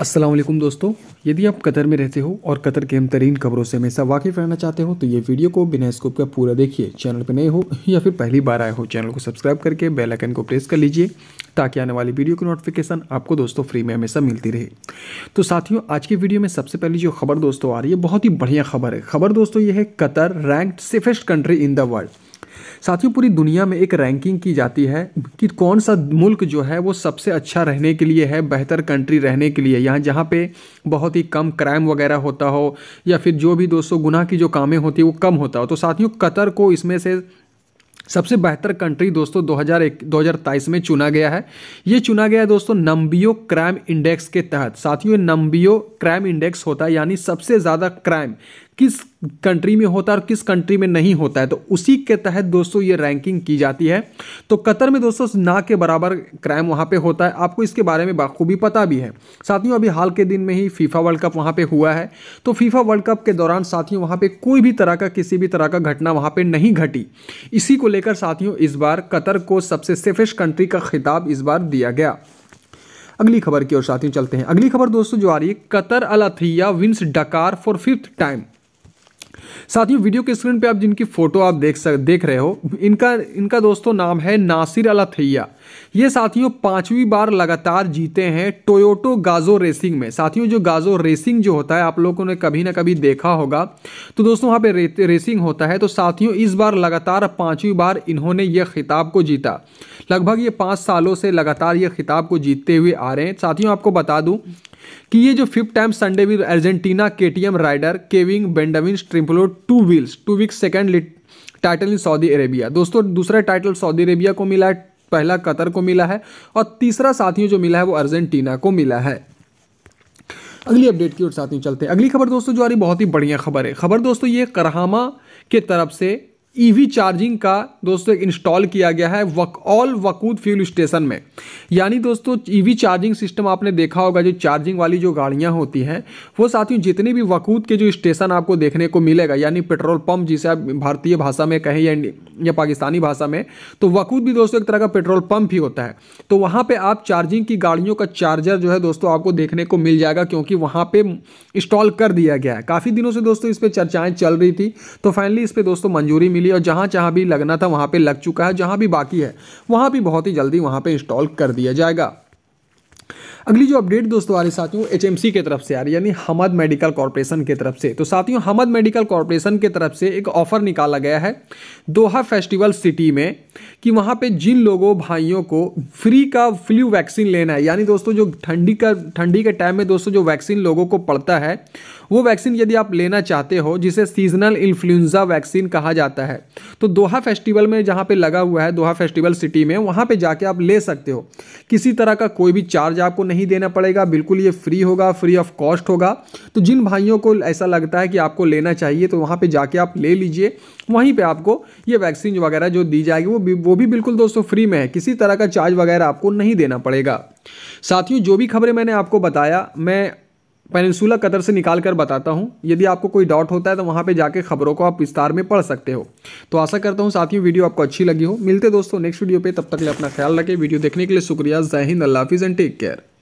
असलम दोस्तों यदि आप कतर में रहते हो और कतर के हम तरीन खबरों से हमेशा वाकिफ़ रहना चाहते हो तो ये वीडियो को बिना स्कोप का पूरा देखिए चैनल पर नए हो या फिर पहली बार आए हो चैनल को सब्सक्राइब करके बेल आइकन को प्रेस कर लीजिए ताकि आने वाली वीडियो की नोटिफिकेशन आपको दोस्तों फ्री में हमेशा मिलती रहे तो साथियों आज की वीडियो में सबसे पहली जो खबर दोस्तों आ रही है बहुत ही बढ़िया खबर है खबर दोस्तों ये है Qatar ranked safest country in the world साथियों पूरी दुनिया में एक रैंकिंग की जाती है कि कौन सा मुल्क जो है वो सबसे अच्छा रहने के लिए है बेहतर कंट्री रहने के लिए यहाँ जहाँ पे बहुत ही कम क्राइम वगैरह होता हो या फिर जो भी दोस्तों गुनाह की जो कामें होती है वो कम होता हो तो साथियों कतर को इसमें से सबसे बेहतर कंट्री दोस्तों 2001 2023 में चुना गया है ये चुना गया है दोस्तों नम्बियो क्राइम इंडेक्स के तहत साथियों नम्बियो क्राइम इंडेक्स होता है यानी सबसे ज़्यादा क्राइम किस कंट्री में होता है और किस कंट्री में नहीं होता है तो उसी के तहत दोस्तों ये रैंकिंग की जाती है तो कतर में दोस्तों ना के बराबर क्राइम वहाँ पे होता है आपको इसके बारे में बाखूबी पता भी है साथियों अभी हाल के दिन में ही फीफा वर्ल्ड कप वहाँ पे हुआ है तो फीफा वर्ल्ड कप के दौरान साथियों वहाँ पर कोई भी तरह का किसी भी तरह का घटना वहाँ पर नहीं घटी इसी को लेकर साथियों इस बार कतर को सबसे सेफेस्ट कंट्री का खिताब इस बार दिया गया अगली खबर की ओर साथियों चलते हैं अगली खबर दोस्तों जो आ रही है Qatar Al Attiyah wins Dakar for fifth time साथ ही वीडियो के स्क्रीन पे आप जिनकी फ़ोटो आप देख सक देख रहे हो इनका इनका दोस्तों नाम है नासिर थैया ये साथियों पांचवी बार लगातार जीते हैं टोयोटो गाजो रेसिंग में साथियों जो गाजो रेसिंग जो होता है आप लोगों ने कभी ना कभी देखा होगा तो दोस्तों वहाँ पे रे, रेसिंग होता है तो साथियों इस बार लगातार पाँचवीं बार इन्होंने यह खिताब को जीता लगभग ये पाँच सालों से लगातार ये खिताब को जीतते हुए आ रहे हैं साथियों आपको बता दूँ कि ये जो fifth time Sunday with Argentina के राइडर केविंग बेंडामिन ट्रिम्पलो two wheels two weeks second title in Saudi Arabia दोस्तों दूसरा टाइटल सऊदी अरेबिया को मिला है पहला कतर को मिला है और तीसरा साथियों जो मिला है वो अर्जेंटीना को मिला है अगली अपडेट की ओर साथियों चलते हैं अगली खबर दोस्तों जो आ रही बहुत ही बढ़िया खबर है खबर दोस्तों ये करहामा के तरफ से ईवी e चार्जिंग का दोस्तों एक इंस्टॉल किया गया है वक ऑल वकूद फ्यूल स्टेशन में यानी दोस्तों ईवी चार्जिंग सिस्टम आपने देखा होगा जो चार्जिंग वाली जो गाड़ियां होती हैं वो साथियों जितने भी वकूद के जो स्टेशन आपको देखने को मिलेगा यानी पेट्रोल पंप जिसे आप भारतीय भाषा में कहें या, या पाकिस्तानी भाषा में तो वकूद भी दोस्तों एक तरह का पेट्रोल पंप ही होता है तो वहाँ पर आप चार्जिंग की गाड़ियों का चार्जर जो है दोस्तों आपको देखने को मिल जाएगा क्योंकि वहाँ पर इंस्टॉल कर दिया गया है काफ़ी दिनों से दोस्तों इस पर चर्चाएँ चल रही थी तो फाइनली इस पर दोस्तों मंजूरी मिली लिए और जहाँ जहाँ भी लगना था वहाँ पर लग चुका है जहाँ भी बाकी है वहाँ भी बहुत ही जल्दी वहाँ पर इंस्टॉल कर दिया जाएगा अगली जो अपडेट दोस्तों आ रही साथियों एच एम की तरफ से आ रही यानी हमद मेडिकल कॉरपोरेशन की तरफ से तो साथियों हमद मेडिकल कॉरपोरेशन की तरफ से एक ऑफर निकाला गया है दोहा फेस्टिवल सिटी में कि वहाँ पे जिन लोगों भाइयों को फ्री का फ्लू वैक्सीन लेना है यानी दोस्तों जो ठंडी का ठंडी के टाइम में दोस्तों जो वैक्सीन लोगों को पड़ता है वो वैक्सीन यदि आप लेना चाहते हो जिसे सीजनल इन्फ्लुएंजा वैक्सीन कहा जाता है तो दोहा फेस्टिवल में जहाँ पे लगा हुआ है दोहा फेस्टिवल सिटी में वहाँ पे जाके आप ले सकते हो किसी तरह का कोई भी चार्ज आपको नहीं नहीं देना पड़ेगा बिल्कुल ये फ्री होगा फ्री ऑफ कॉस्ट होगा तो जिन भाइयों को ऐसा लगता है कि आपको लेना चाहिए तो वहाँ पर जाके आप ले लीजिए वहीं पर आपको ये वैक्सीन वगैरह जो दी जाएगी वो भी वो भी बिल्कुल दोस्तों फ्री में है किसी तरह का चार्ज वगैरह आपको नहीं देना पड़ेगा साथियों जो भी खबरें मैंने आपको बताया मैं पेनिनसुला कतर से निकाल कर बताता हूँ यदि आपको कोई डाउट होता है तो वहाँ पे जाके खबरों को आप विस्तार में पढ़ सकते हो तो आशा करता हूँ साथियों वीडियो आपको अच्छी लगी हो मिलते दोस्तों नेक्स्ट वीडियो पे तब तक ले अपना ख्याल रखें वीडियो देखने के लिए शुक्रिया जय हिंद अल्लाह हाफिज़ एंड टेक केयर